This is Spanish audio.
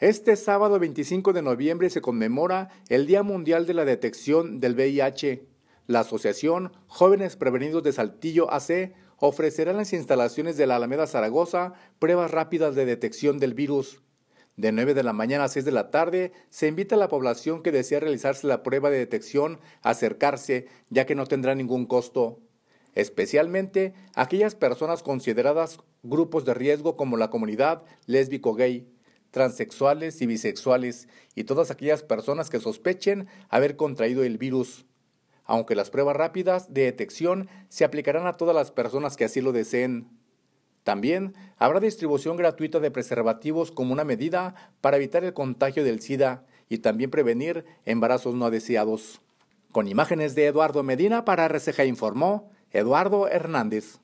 Este sábado 25 de noviembre se conmemora el Día Mundial de la Detección del VIH. La Asociación Jóvenes Prevenidos de Saltillo AC ofrecerá en las instalaciones de la Alameda Zaragoza pruebas rápidas de detección del virus. De 9 de la mañana a 6 de la tarde se invita a la población que desea realizarse la prueba de detección a acercarse, ya que no tendrá ningún costo especialmente aquellas personas consideradas grupos de riesgo como la comunidad lésbico-gay transexuales y bisexuales y todas aquellas personas que sospechen haber contraído el virus, aunque las pruebas rápidas de detección se aplicarán a todas las personas que así lo deseen. También habrá distribución gratuita de preservativos como una medida para evitar el contagio del SIDA y también prevenir embarazos no deseados. Con imágenes de Eduardo Medina para RCG informó Eduardo Hernández.